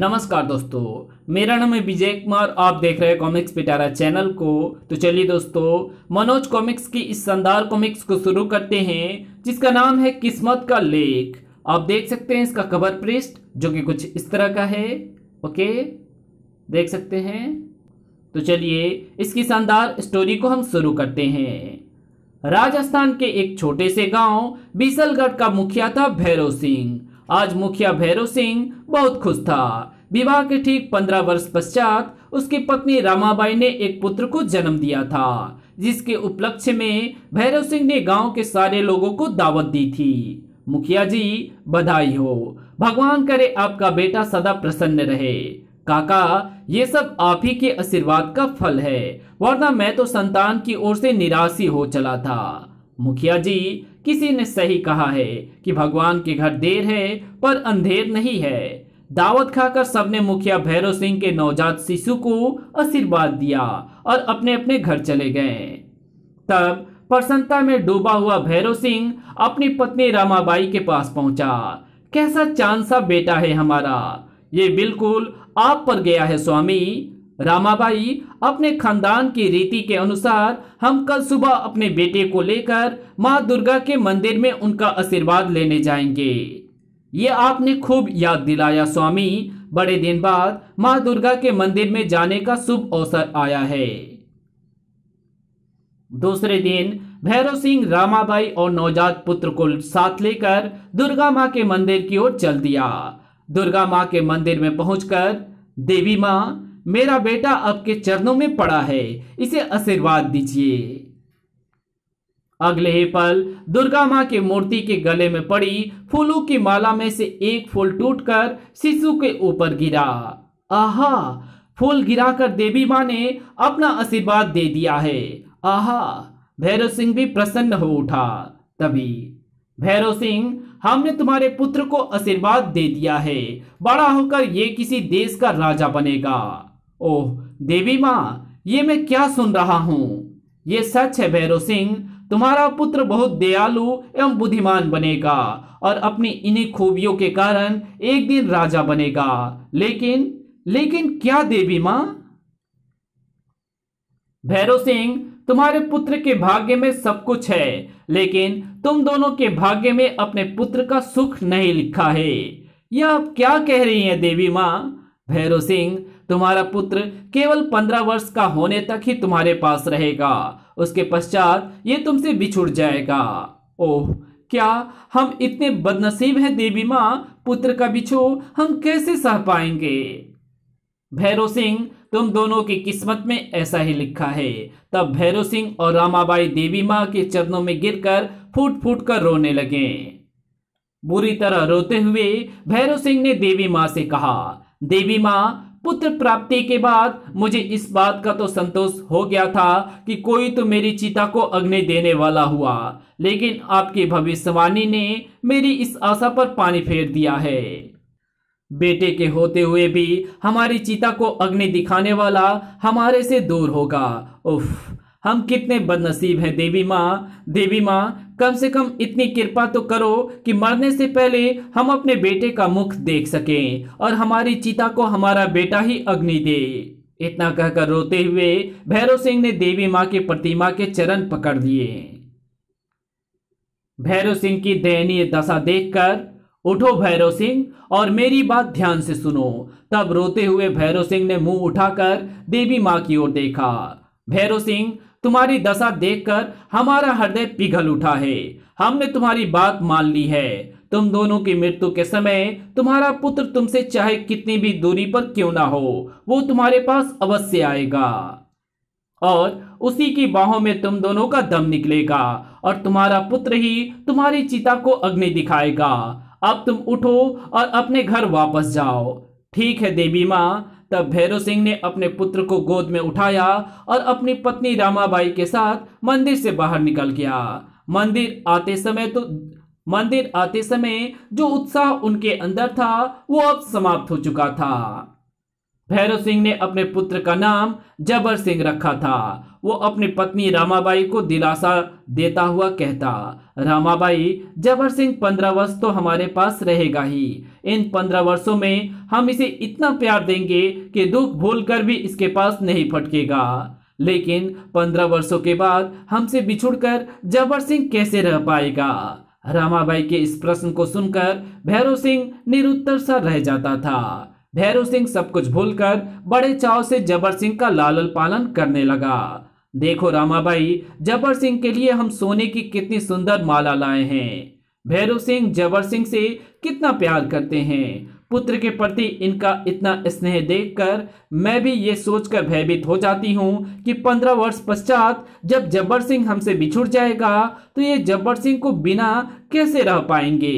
नमस्कार दोस्तों मेरा नाम है विजय कुमार आप देख रहे हैं कॉमिक्स पिटारा चैनल को तो चलिए दोस्तों मनोज कॉमिक्स की इस शानदार कॉमिक्स को शुरू करते हैं जिसका नाम है किस्मत का लेख आप देख सकते हैं इसका कवर पृष्ठ जो कि कुछ इस तरह का है ओके देख सकते हैं तो चलिए इसकी शानदार स्टोरी को हम शुरू करते हैं राजस्थान के एक छोटे से गांव बीसलगढ़ का मुखिया था भैरव सिंह आज मुखिया भैरव सिंह बहुत खुश था विवाह के ठीक पंद्रह वर्ष पश्चात उसकी पत्नी रामाबाई ने एक पुत्र को जन्म दिया था जिसके उपलक्ष्य में भैरव सिंह ने गांव के सारे लोगों को दावत दी थी मुखिया जी बधाई हो भगवान करे आपका बेटा सदा प्रसन्न रहे काका ये सब आप ही के आशीर्वाद का फल है वरना मैं तो संतान की ओर से निराशी हो चला था मुखिया जी किसी ने सही कहा है कि भगवान के घर देर है पर अंधेर नहीं है दावत खाकर सबने मुखिया भैरव सिंह के नवजात शिशु को आशीर्वाद दिया और अपने अपने घर चले गए तब प्रसन्नता में डूबा हुआ भैरव सिंह अपनी पत्नी रामाबाई के पास पहुंचा कैसा चांद सा बेटा है हमारा ये बिल्कुल आप पर गया है स्वामी रामाबाई अपने खानदान की रीति के अनुसार हम कल सुबह अपने बेटे को लेकर माँ दुर्गा के मंदिर में उनका आशीर्वाद लेने जाएंगे ये आपने खूब याद दिलाया स्वामी बड़े दिन बाद माँ दुर्गा के मंदिर में जाने का शुभ अवसर आया है दूसरे दिन भैरव सिंह रामाबाई और नवजात पुत्र को साथ लेकर दुर्गा माँ के मंदिर की ओर चल दिया दुर्गा माँ के मंदिर में पहुंचकर देवी माँ मेरा बेटा आपके चरणों में पड़ा है इसे आशीर्वाद दीजिए अगले ही पल दुर्गा माँ के मूर्ति के गले में पड़ी फूलों की माला में से एक फूल टूटकर शिशु के ऊपर गिरा आहा फूल गिराकर देवी माँ ने अपना आशीर्वाद दे दिया है आहा भैरव सिंह भी प्रसन्न हो उठा तभी भैरव सिंह हमने तुम्हारे पुत्र को आशीर्वाद दे दिया है बड़ा होकर ये किसी देश का राजा बनेगा ओह देवी माँ ये मैं क्या सुन रहा हूँ ये सच है भैरव सिंह तुम्हारा पुत्र बहुत दयालु एवं बुद्धिमान बनेगा और अपनी इन्हीं खूबियों के कारण एक दिन राजा बनेगा लेकिन लेकिन क्या देवी माँ भैरव सिंह तुम्हारे पुत्र के भाग्य में सब कुछ है लेकिन तुम दोनों के भाग्य में अपने पुत्र का सुख नहीं लिखा है यह आप क्या कह रही हैं देवी माँ भैरव सिंह तुम्हारा पुत्र केवल पंद्रह वर्ष का होने तक ही तुम्हारे पास रहेगा उसके पश्चात ये तुमसे बिछुड़ जाएगा ओह क्या हम इतने बदनसीब हैं देवी माँ पुत्र का बिछोड़ हम कैसे सह पाएंगे भैरव सिंह तुम दोनों की किस्मत में ऐसा ही लिखा है तब भैरव सिंह और रामाबाई देवी माँ के चरणों में गिरकर फूट फूट कर रोने लगे बुरी तरह रोते हुए भैरव सिंह ने देवी माँ से कहा देवी माँ पुत्र प्राप्ति के बाद मुझे इस बात का तो संतोष हो गया था कि कोई तो मेरी चिता को अग्नि देने वाला हुआ लेकिन आपकी भविष्यवाणी ने मेरी इस आशा पर पानी फेर दिया है बेटे के होते हुए भी हमारी चिता को अग्नि दिखाने वाला हमारे से दूर होगा उफ हम कितने बदनसीब हैं देवी माँ देवी माँ कम से कम इतनी कृपा तो करो कि मरने से पहले हम अपने बेटे का मुख देख सकें और हमारी चिता को हमारा बेटा ही अग्नि दे इतना कहकर रोते हुए भैरव सिंह ने देवी माँ की प्रतिमा के चरण पकड़ लिए भैरव सिंह की दयनीय दशा देखकर उठो भैरव सिंह और मेरी बात ध्यान से सुनो तब रोते हुए भैरव सिंह ने मुंह उठाकर देवी माँ की ओर देखा भैरव सिंह तुम्हारी दशा देखकर हमारा हृदय पिघल उठा है हमने तुम्हारी बात मान ली है तुम दोनों की मृत्यु के समय तुम्हारा पुत्र तुमसे चाहे कितनी भी दूरी पर क्यों ना हो वो तुम्हारे पास अवश्य आएगा और उसी की बाहों में तुम दोनों का दम निकलेगा और तुम्हारा पुत्र ही तुम्हारी चिता को अग्नि दिखाएगा अब तुम उठो और अपने घर वापस जाओ ठीक है देवी माँ तब भैरव सिंह ने अपने पुत्र को गोद में उठाया और अपनी पत्नी रामाबाई के साथ मंदिर से बाहर निकल गया मंदिर आते समय तो मंदिर आते समय जो उत्साह उनके अंदर था वो अब समाप्त हो चुका था भैरव सिंह ने अपने पुत्र का नाम जबर सिंह रखा था वो अपनी पत्नी रामाबाई को दिलासा देता हुआ कहता रामाबाई जबर सिंह पंद्रह वर्ष तो हमारे पास रहेगा ही इन पंद्रह वर्षों में हम इसे इतना प्यार देंगे कि दुख भूलकर भी इसके पास नहीं फटकेगा लेकिन पंद्रह वर्षों के बाद हमसे बिछुड़कर जबर सिंह कैसे रह पाएगा रामाबाई के इस प्रश्न को सुनकर भैरव सिंह निरुत्तर सा रह जाता था भैरव सिंह सब कुछ भूलकर बड़े चाव से जबर सिंह का लालल पालन करने लगा देखो रामाबाई जबर सिंह के लिए हम सोने की कितनी सुंदर माला लाए हैं भैरव सिंह जबर सिंह से कितना प्यार करते हैं पुत्र के प्रति इनका इतना स्नेह देखकर मैं भी ये सोचकर भयभीत हो जाती हूँ कि पंद्रह वर्ष पश्चात जब जब्बर सिंह हमसे बिछुड़ जाएगा तो ये जब्बर सिंह को बिना कैसे रह पाएंगे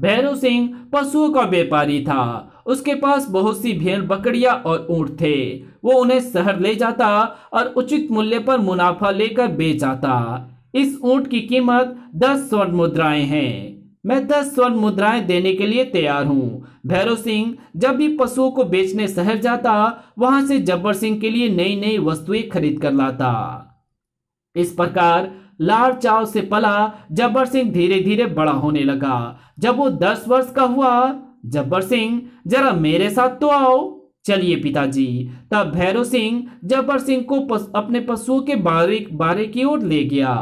भैरव सिंह पशुओं का व्यापारी था उसके पास बहुत सी भेड़ बकरियां और ऊंट थे वो उन्हें शहर ले जाता और उचित मूल्य पर मुनाफा लेकर बेच जाता इस ऊंट की कीमत दस स्वर्ण मुद्राएं हैं मैं दस स्वर्ण मुद्राएं देने के लिए तैयार हूँ भैरव सिंह जब भी पशुओं को बेचने शहर जाता वहां से जब्बर सिंह के लिए नई नई वस्तुएं खरीद कर लाता इस प्रकार लाल चाव से पला जब्बर सिंह धीरे धीरे बड़ा होने लगा जब वो दस वर्ष का हुआ जब्बर सिंह जरा मेरे साथ तो आओ चलिए पिताजी तब भैरव सिंह जब्बर सिंह को पस, अपने पशुओं के बारे बारे की ओर ले गया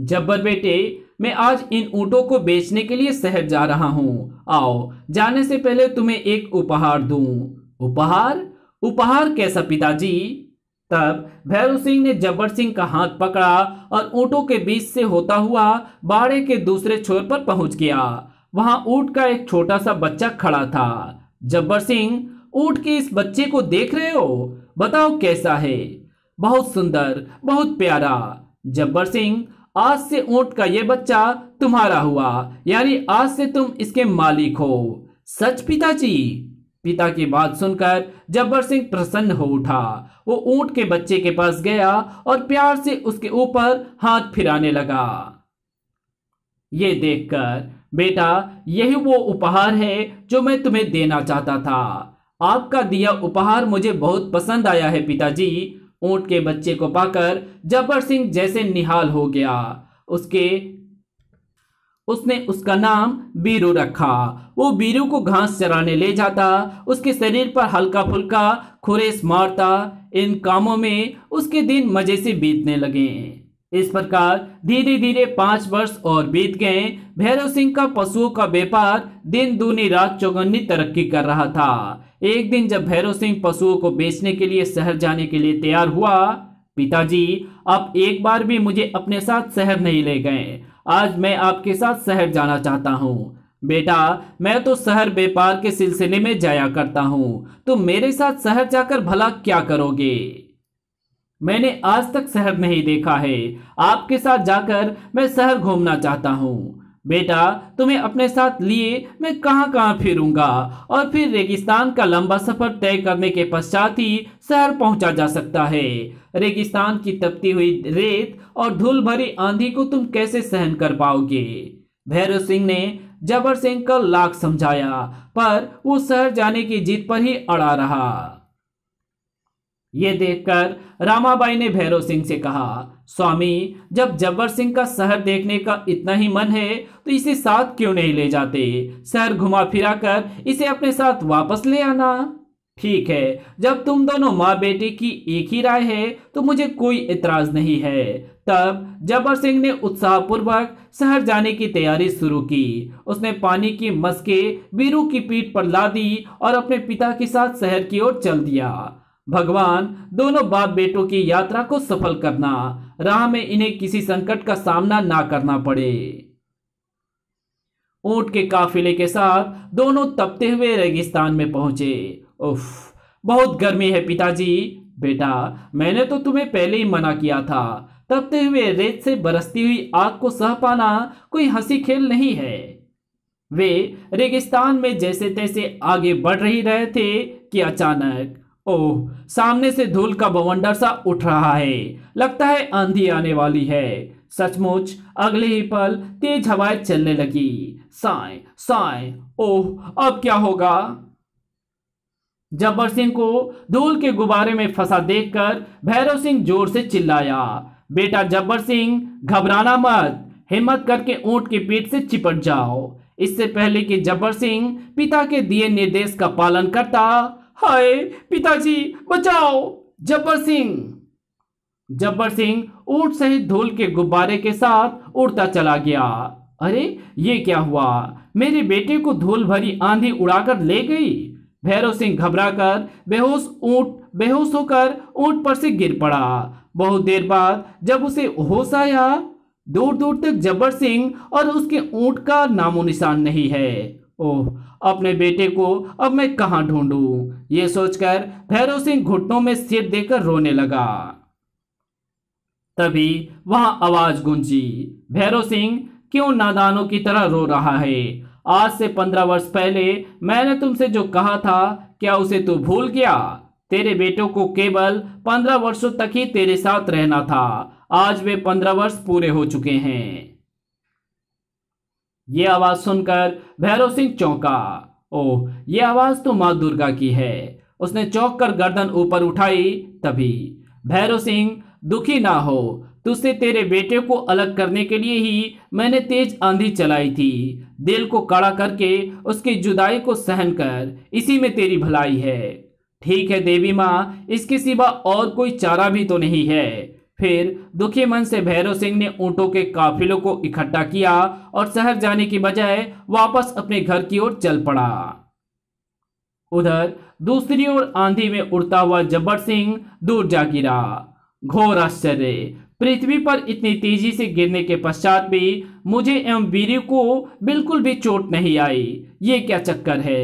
जब्बर बेटे मैं आज इन ऊँटों को बेचने के लिए शहर जा रहा हूँ आओ जाने से पहले तुम्हें एक उपहार दूं उपहार उपहार कैसा पिताजी तब भैरव सिंह ने जब्बर सिंह का हाथ पकड़ा और ऊँटों के बीच से होता हुआ बाड़े के दूसरे छोर पर पहुंच गया वहां ऊँट का एक छोटा सा बच्चा खड़ा था जब्बर सिंह ऊँट के इस बच्चे को देख रहे हो बताओ कैसा है बहुत सुंदर बहुत प्यारा जब्बर सिंह आज से ऊंट का ये बच्चा तुम्हारा हुआ यानी आज से तुम इसके मालिक हो सच पिताजी पिता की बात सुनकर जब्बर सिंह प्रसन्न हो उठा वो ऊंट के बच्चे के पास गया और प्यार से उसके ऊपर हाथ फिराने लगा ये देखकर बेटा यही वो उपहार है जो मैं तुम्हें देना चाहता था आपका दिया उपहार मुझे बहुत पसंद आया है पिताजी ऊंट के बच्चे को पाकर जबर सिंह जैसे निहाल हो गया उसके उसने उसका नाम बीरू रखा वो बीरू को घास चराने ले जाता उसके शरीर पर हल्का फुल्का खुरेस मारता इन कामों में उसके दिन मजे से बीतने लगे इस प्रकार धीरे धीरे पांच वर्ष और बीत गए भैरव सिंह का पशुओं का व्यापार दिन दूनी रात चौगनी तरक्की कर रहा था एक दिन जब भैरव सिंह पशुओं को बेचने के लिए शहर जाने के लिए तैयार हुआ पिताजी आप एक बार भी मुझे अपने साथ शहर नहीं ले गए आज मैं आपके साथ शहर जाना चाहता हूँ बेटा मैं तो शहर व्यापार के सिलसिले में जाया करता हूँ तुम तो मेरे साथ शहर जाकर भला क्या करोगे मैंने आज तक शहर नहीं देखा है आपके साथ जाकर मैं शहर घूमना चाहता हूँ बेटा तुम्हें अपने साथ लिए मैं कहाँ कहाँ फिरूंगा और फिर रेगिस्तान का लंबा सफर तय करने के पश्चात ही शहर पहुंचा जा सकता है रेगिस्तान की तपती हुई रेत और धूल भरी आंधी को तुम कैसे सहन कर पाओगे भैरव सिंह ने जबर सिंह का लाख समझाया पर वो शहर जाने की जीत पर ही अड़ा रहा ये देखकर रामाबाई ने भैरव सिंह से कहा स्वामी जब जब्बर सिंह का शहर देखने का इतना ही मन है तो इसे साथ क्यों नहीं ले जाते शहर घुमा फिरा कर इसे अपने साथ वापस ले आना ठीक है जब तुम दोनों माँ बेटे की एक ही राय है तो मुझे कोई इतराज नहीं है तब जबर सिंह ने उत्साह पूर्वक शहर जाने की तैयारी शुरू की उसने पानी की मस्के वीरू की पीठ पर ला दी और अपने पिता के साथ शहर की ओर चल दिया भगवान दोनों बाप बेटों की यात्रा को सफल करना राह में इन्हें किसी संकट का सामना ना करना पड़े ऊंट के काफिले के साथ दोनों तपते हुए रेगिस्तान में पहुंचे उफ बहुत गर्मी है पिताजी बेटा मैंने तो तुम्हें पहले ही मना किया था तपते हुए रेत से बरसती हुई आग को सह पाना कोई हंसी खेल नहीं है वे रेगिस्तान में जैसे तैसे आगे बढ़ रही रहे थे कि अचानक ओह सामने से धूल का बवंडर सा उठ रहा है लगता है आंधी आने वाली है सचमुच अगले ही पल तेज हवाएं चलने लगी साय साय ओह अब क्या होगा जब्बर सिंह को धूल के गुब्बारे में फंसा देखकर भैरव सिंह जोर से चिल्लाया बेटा जब्बर सिंह घबराना मत हिम्मत करके ऊंट की पीठ से चिपट जाओ इससे पहले कि जब्बर सिंह पिता के दिए निर्देश का पालन करता हाय पिताजी बचाओ जब्बर सिंह जब्बर सिंह ऊट सहित धूल के गुब्बारे के साथ उड़ता चला गया अरे ये क्या हुआ मेरे बेटे को धूल भरी आंधी उड़ाकर ले गई भैरव सिंह घबराकर बेहोश ऊंट बेहोश होकर ऊंट पर से गिर पड़ा बहुत देर बाद जब उसे होश आया दूर दूर तक जब्बर सिंह और उसके ऊंट का नामो निशान नहीं है ओह अपने बेटे को अब मैं कहाँ ढूंढूं? ये सोचकर भैरव सिंह घुटनों में सिर देकर रोने लगा तभी वहां आवाज गूंजी भैरव सिंह क्यों नादानों की तरह रो रहा है आज से पंद्रह वर्ष पहले मैंने तुमसे जो कहा था क्या उसे तू भूल गया तेरे बेटों को केवल पंद्रह वर्षों तक ही तेरे साथ रहना था आज वे पंद्रह वर्ष पूरे हो चुके हैं ये आवाज़ सुनकर भैरव सिंह चौंका ओह ये आवाज़ तो माँ दुर्गा की है उसने चौंक कर गर्दन ऊपर उठाई तभी भैरव सिंह दुखी ना हो तुझसे तेरे बेटे को अलग करने के लिए ही मैंने तेज आंधी चलाई थी दिल को कड़ा करके उसकी जुदाई को सहन कर इसी में तेरी भलाई है ठीक है देवी माँ इसके सिवा और कोई चारा भी तो नहीं है फिर दुखी मन से भैरव सिंह ने ऊँटों के काफिलों को इकट्ठा किया और शहर जाने की बजाय वापस अपने घर की ओर चल पड़ा उधर दूसरी ओर आंधी में उड़ता हुआ जब्बर सिंह दूर जा गिरा घोर आश्चर्य पृथ्वी पर इतनी तेजी से गिरने के पश्चात भी मुझे एवं वीरू को बिल्कुल भी चोट नहीं आई ये क्या चक्कर है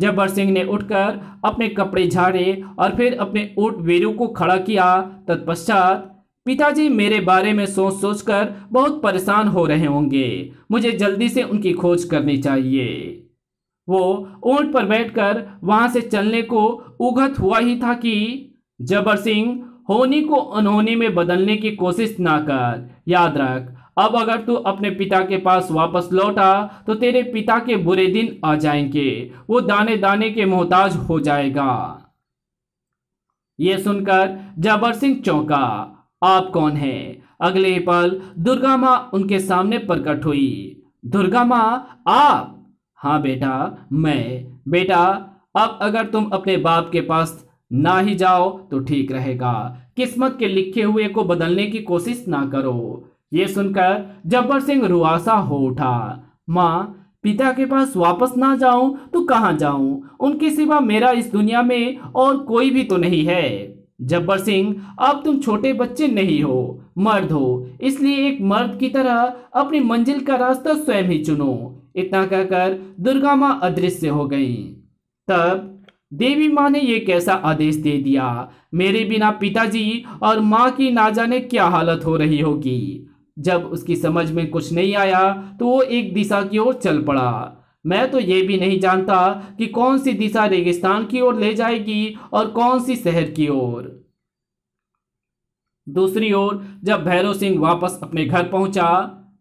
जब्बर सिंह ने उठकर अपने कपड़े झाड़े और फिर अपने ऊट वीरू को खड़ा किया तत्पश्चात पिताजी मेरे बारे में सोच सोच कर बहुत परेशान हो रहे होंगे मुझे जल्दी से उनकी खोज करनी चाहिए वो ऊंट पर बैठकर वहां से चलने को उगत हुआ ही था कि जबर सिंह होनी को अनहोनी में बदलने की कोशिश ना कर याद रख अब अगर तू अपने पिता के पास वापस लौटा तो तेरे पिता के बुरे दिन आ जाएंगे वो दाने दाने के मोहताज हो जाएगा ये सुनकर जबर सिंह चौंका आप कौन हैं अगले पल दुर्गा माँ उनके सामने प्रकट हुई दुर्गा माँ आप हाँ बेटा मैं बेटा अब अगर तुम अपने बाप के पास ना ही जाओ तो ठीक रहेगा किस्मत के लिखे हुए को बदलने की कोशिश ना करो ये सुनकर जब्बर सिंह रुआसा हो उठा माँ पिता के पास वापस ना जाऊं तो कहाँ जाऊं उनके सिवा मेरा इस दुनिया में और कोई भी तो नहीं है जब्बर सिंह अब तुम छोटे बच्चे नहीं हो मर्द हो इसलिए एक मर्द की तरह अपनी मंजिल का रास्ता स्वयं ही चुनो इतना कहकर दुर्गा माँ अदृश्य हो गई तब देवी माँ ने यह कैसा आदेश दे दिया मेरे बिना पिताजी और माँ की ना जाने क्या हालत हो रही होगी जब उसकी समझ में कुछ नहीं आया तो वो एक दिशा की ओर चल पड़ा मैं तो ये भी नहीं जानता कि कौन सी दिशा रेगिस्तान की ओर ले जाएगी और कौन सी शहर की ओर दूसरी ओर जब भैरव सिंह वापस अपने घर पहुंचा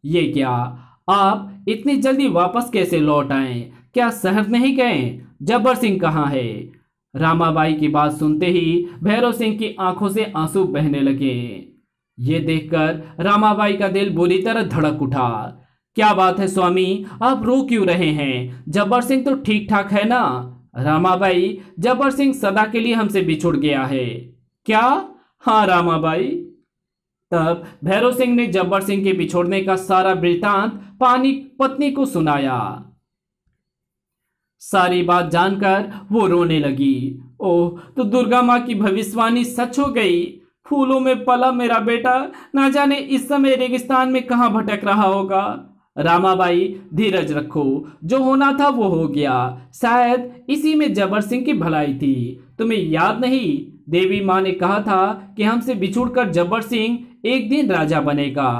ये क्या आप इतनी जल्दी वापस कैसे लौट आए क्या शहर नहीं गए जब्बर सिंह कहाँ है रामाबाई की बात सुनते ही भैरव सिंह की आंखों से आंसू बहने लगे ये देखकर रामाबाई का दिल बुरी तरह धड़क उठा क्या बात है स्वामी आप रो क्यों रहे हैं जब्बर सिंह तो ठीक ठाक है ना रामाबाई जब्बर सिंह सदा के लिए हमसे बिछुड़ गया है क्या हाँ रामाबाई तब भैरव सिंह ने जब्बर सिंह के बिछोड़ने का सारा वृतांत पानी पत्नी को सुनाया सारी बात जानकर वो रोने लगी ओह तो दुर्गा माँ की भविष्यवाणी सच हो गई फूलों में पला मेरा बेटा ना जाने इस समय रेगिस्तान में कहाँ भटक रहा होगा रामाबाई धीरज रखो जो होना था वो हो गया शायद इसी में जबर सिंह की भलाई थी तुम्हें याद नहीं देवी माँ ने कहा था कि हमसे कर जबर सिंह एक दिन राजा बनेगा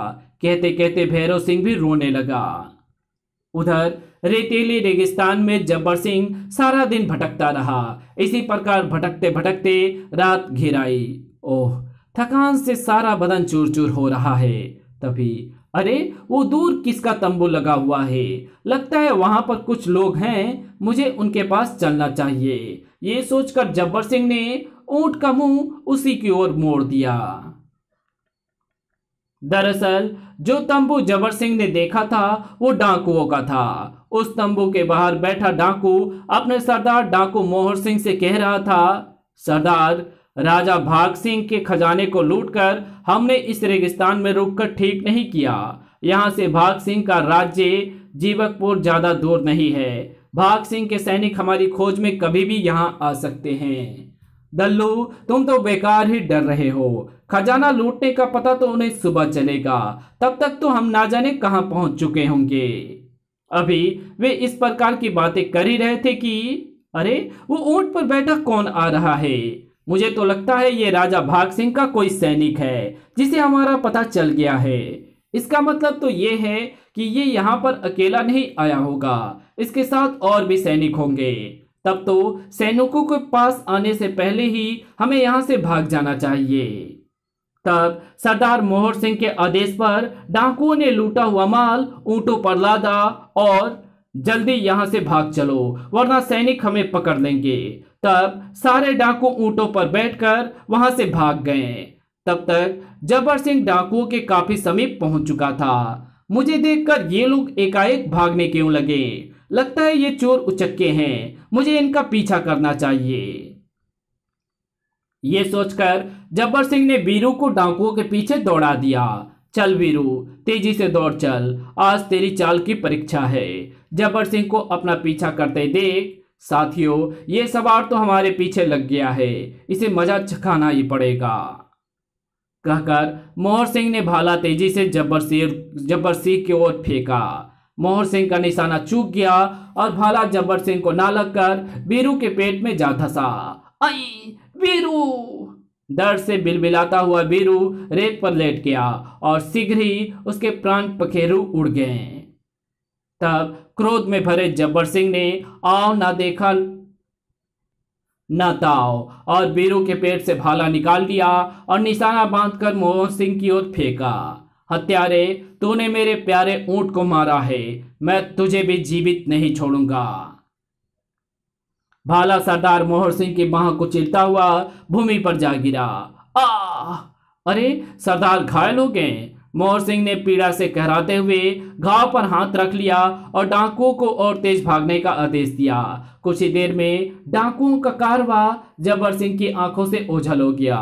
कहते कहते भैरव सिंह भी रोने लगा उधर रेतीले रेगिस्तान में जब्बर सिंह सारा दिन भटकता रहा इसी प्रकार भटकते भटकते रात घिर आई ओह थकान से सारा बदन चूर चूर हो रहा है तभी अरे वो दूर किसका तंबू लगा हुआ है लगता है वहां पर कुछ लोग हैं मुझे उनके पास चलना चाहिए ये सोचकर जब्बर सिंह ने ऊंट का मुंह उसी की ओर मोड़ दिया दरअसल जो तंबू जबर सिंह ने देखा था वो डाकुओं का था उस तंबू के बाहर बैठा डाकू अपने सरदार डाकू मोहर सिंह से कह रहा था सरदार राजा भाग सिंह के खजाने को लूटकर हमने इस रेगिस्तान में रुककर ठीक नहीं किया यहाँ से भाग सिंह का राज्य जीवकपुर ज्यादा दूर नहीं है भाग सिंह के सैनिक हमारी खोज में कभी भी यहाँ आ सकते हैं दल्लू तुम तो बेकार ही डर रहे हो खजाना लूटने का पता तो उन्हें सुबह चलेगा तब तक तो हम ना जाने कहाँ पहुंच चुके होंगे अभी वे इस प्रकार की बातें कर ही रहे थे कि अरे वो ऊंट पर बैठा कौन आ रहा है मुझे तो लगता है ये राजा भाग सिंह का कोई सैनिक है जिसे हमारा पता चल गया है इसका मतलब तो ये है कि ये यहाँ पर अकेला नहीं आया होगा इसके साथ और भी सैनिक होंगे तब तो सैनिकों के पास आने से पहले ही हमें यहाँ से भाग जाना चाहिए तब सरदार मोहर सिंह के आदेश पर डाकुओं ने लूटा हुआ माल ऊंटों पर लादा और जल्दी यहाँ से भाग चलो वरना सैनिक हमें पकड़ लेंगे तब सारे डाकू ऊंटों पर बैठकर वहां से भाग गए तब तक जबर सिंह डाकुओं के काफी समीप पहुंच चुका था मुझे देखकर ये लोग एकाएक भागने क्यों लगे लगता है ये चोर उचक्के हैं मुझे इनका पीछा करना चाहिए ये सोचकर जब्बर सिंह ने वीरू को डाकुओं के पीछे दौड़ा दिया चल वीरू तेजी से दौड़ चल आज तेरी चाल की परीक्षा है जब्बर सिंह को अपना पीछा करते देख साथियों ये सवार तो हमारे पीछे लग गया है इसे मजा चखाना ही पड़ेगा कहकर मोहर सिंह ने भाला तेजी से जब्बर सिंह जब्बर सिंह की ओर फेंका मोहर सिंह का निशाना चूक गया और भाला जब्बर सिंह को ना लगकर बीरू के पेट में जा धसा आई बीरू दर्द से बिलबिलाता हुआ बीरू रेत पर लेट गया और शीघ्र ही उसके प्राण पखेरु उड़ गए तब क्रोध में भरे जब्बर सिंह ने आओ ना देखा न ताओ और बीरू के पेट से भाला निकाल दिया और निशाना बांधकर मोहन सिंह की ओर फेंका हत्यारे तूने मेरे प्यारे ऊंट को मारा है मैं तुझे भी जीवित नहीं छोड़ूंगा भाला सरदार मोहन सिंह की बाह को चिलता हुआ भूमि पर जा गिरा आ अरे सरदार घायल हो गए मोहर सिंह ने पीड़ा से कहराते हुए घाव पर हाथ रख लिया और डाकुओं को और तेज भागने का आदेश दिया कुछ ही देर में डाकुओं का कारवा जबर सिंह की आंखों से ओझल हो गया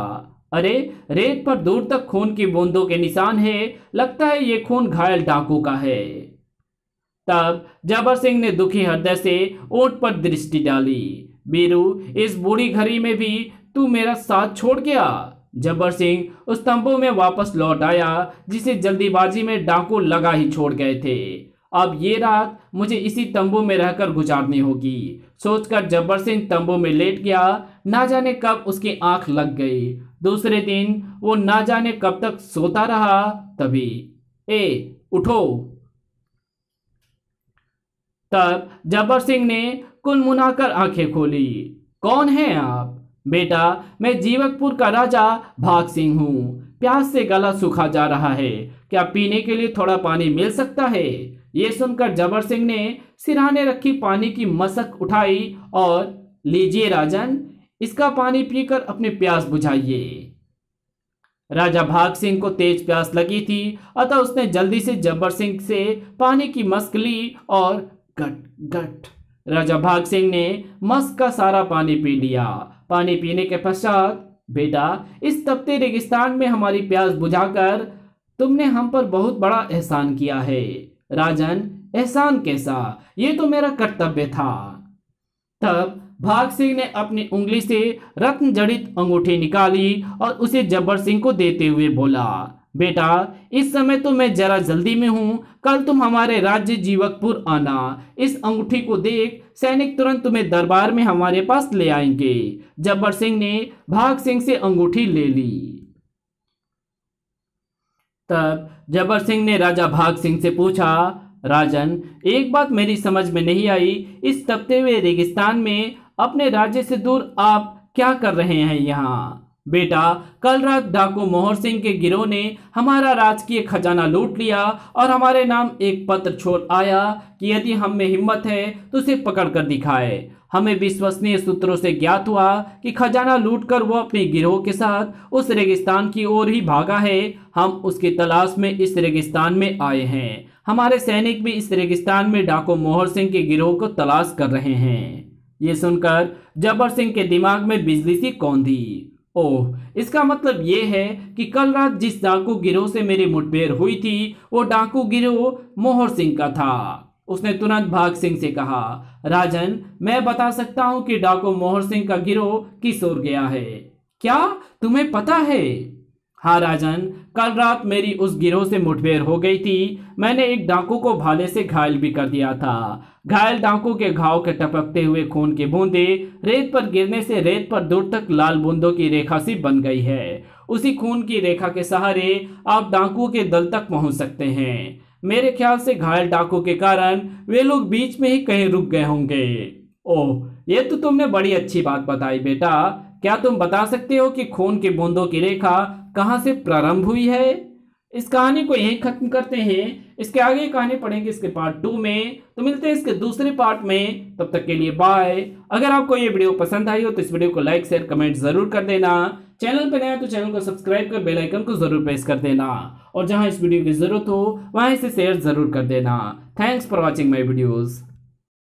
अरे रेत पर दूर तक खून की बूंदों के निशान है लगता है ये खून घायल डाकू का है तब जबर सिंह ने दुखी हृदय से ओट पर दृष्टि डाली बीरू इस बूढ़ी घड़ी में भी तू मेरा साथ छोड़ गया जब्बर सिंह उस तंबू में वापस लौट आया जिसे जल्दीबाजी में डाकू लगा ही छोड़ गए थे अब ये रात मुझे इसी तंबू में रहकर गुजारनी होगी सोचकर जब्बर सिंह तंबू में लेट गया ना जाने कब उसकी आंख लग गई दूसरे दिन वो ना जाने कब तक सोता रहा तभी ए उठो तब जब्बर सिंह ने कुनमुनाकर आंखें खोली कौन है आप बेटा मैं जीवकपुर का राजा भाग सिंह हूँ प्यास से गला सूखा जा रहा है क्या पीने के लिए थोड़ा पानी मिल सकता है ये सुनकर जबर सिंह ने सिराने रखी पानी की मसक उठाई और लीजिए राजन इसका पानी पीकर अपने प्यास बुझाइए राजा भाग सिंह को तेज प्यास लगी थी अतः उसने जल्दी से जबर सिंह से पानी की मस्क ली और गट गट राजा भाग सिंह ने मस्क का सारा पानी पी लिया पानी पीने के पश्चात बेटा इस तपते रेगिस्तान में हमारी प्यास बुझाकर तुमने हम पर बहुत बड़ा एहसान किया है राजन एहसान कैसा ये तो मेरा कर्तव्य था तब भाग सिंह ने अपनी उंगली से रत्न जड़ित अंगूठी निकाली और उसे जब्बर सिंह को देते हुए बोला बेटा इस समय तो मैं जरा जल्दी में हूँ कल तुम हमारे राज्य जीवकपुर आना इस अंगूठी को देख सैनिक तुरंत तुम्हें दरबार में हमारे पास ले आएंगे जब्बर सिंह ने भाग सिंह से अंगूठी ले ली तब जबर सिंह ने राजा भाग सिंह से पूछा राजन एक बात मेरी समझ में नहीं आई इस तपते हुए रेगिस्तान में अपने राज्य से दूर आप क्या कर रहे हैं यहाँ बेटा कल रात डाकू मोहर सिंह के गिरोह ने हमारा राजकीय खजाना लूट लिया और हमारे नाम एक पत्र छोड़ आया कि यदि हम में हिम्मत है तो उसे पकड़ कर दिखाए हमें विश्वसनीय सूत्रों से ज्ञात हुआ कि खजाना लूटकर वो अपने गिरोह के साथ उस रेगिस्तान की ओर ही भागा है हम उसकी तलाश में इस रेगिस्तान में आए हैं हमारे सैनिक भी इस रेगिस्तान में डाकू मोहर सिंह के गिरोह को तलाश कर रहे हैं ये सुनकर जबर सिंह के दिमाग में बिजली सी कौंधी ओह इसका मतलब ये है कि कल रात जिस डाकू गिरोह से मेरी मुठभेड़ हुई थी वो डाकू गिरोह मोहर सिंह का था उसने तुरंत भाग सिंह से कहा राजन मैं बता सकता हूं कि डाकू मोहर सिंह का गिरोह किस ओर गया है क्या तुम्हें पता है हाँ राजन कल रात मेरी उस गिरोह से मुठभेड़ हो गई थी मैंने एक डाकू को भाले से घायल भी कर दिया था घायल डाकू के घाव के टपकते हुए खून के बूंदे रेत पर गिरने से रेत पर दूर तक लाल बूंदों की रेखा सी बन गई है उसी खून की रेखा के सहारे आप डाकुओं के दल तक पहुंच सकते हैं मेरे ख्याल से घायल डाकू के कारण वे लोग बीच में ही कहीं रुक गए होंगे ओह ये तो तुमने बड़ी अच्छी बात बताई बेटा क्या तुम बता सकते हो कि खून के बूंदों की रेखा कहाँ से प्रारंभ हुई है इस कहानी को यहीं खत्म करते हैं इसके आगे कहानी पढ़ेंगे इसके पार्ट टू में तो मिलते हैं इसके दूसरे पार्ट में तब तक के लिए बाय अगर आपको ये वीडियो पसंद आई हो तो इस वीडियो को लाइक शेयर कमेंट जरूर कर देना चैनल पर नया तो चैनल को सब्सक्राइब कर बेल आइकन को जरूर प्रेस कर देना और जहां इस वीडियो की जरूरत हो वहां इसे शेयर जरूर कर देना thanks for watching my videos